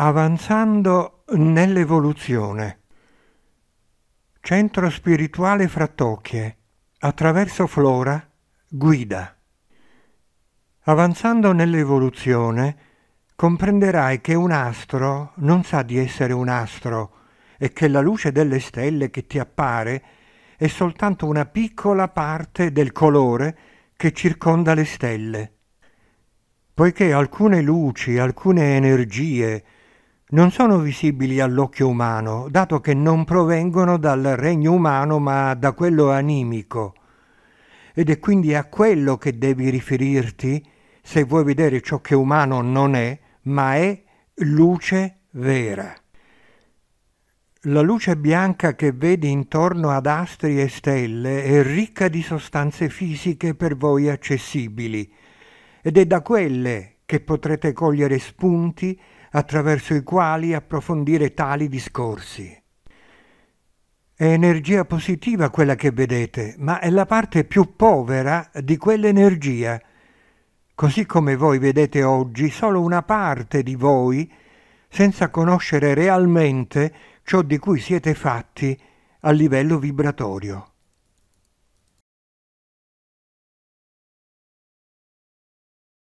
Avanzando nell'evoluzione. Centro spirituale Frattocchie. Attraverso Flora, guida. Avanzando nell'evoluzione, comprenderai che un astro non sa di essere un astro e che la luce delle stelle che ti appare è soltanto una piccola parte del colore che circonda le stelle. Poiché alcune luci, alcune energie, non sono visibili all'occhio umano, dato che non provengono dal regno umano ma da quello animico. Ed è quindi a quello che devi riferirti se vuoi vedere ciò che umano non è, ma è luce vera. La luce bianca che vedi intorno ad astri e stelle è ricca di sostanze fisiche per voi accessibili ed è da quelle che potrete cogliere spunti attraverso i quali approfondire tali discorsi. È energia positiva quella che vedete, ma è la parte più povera di quell'energia. Così come voi vedete oggi, solo una parte di voi, senza conoscere realmente ciò di cui siete fatti a livello vibratorio.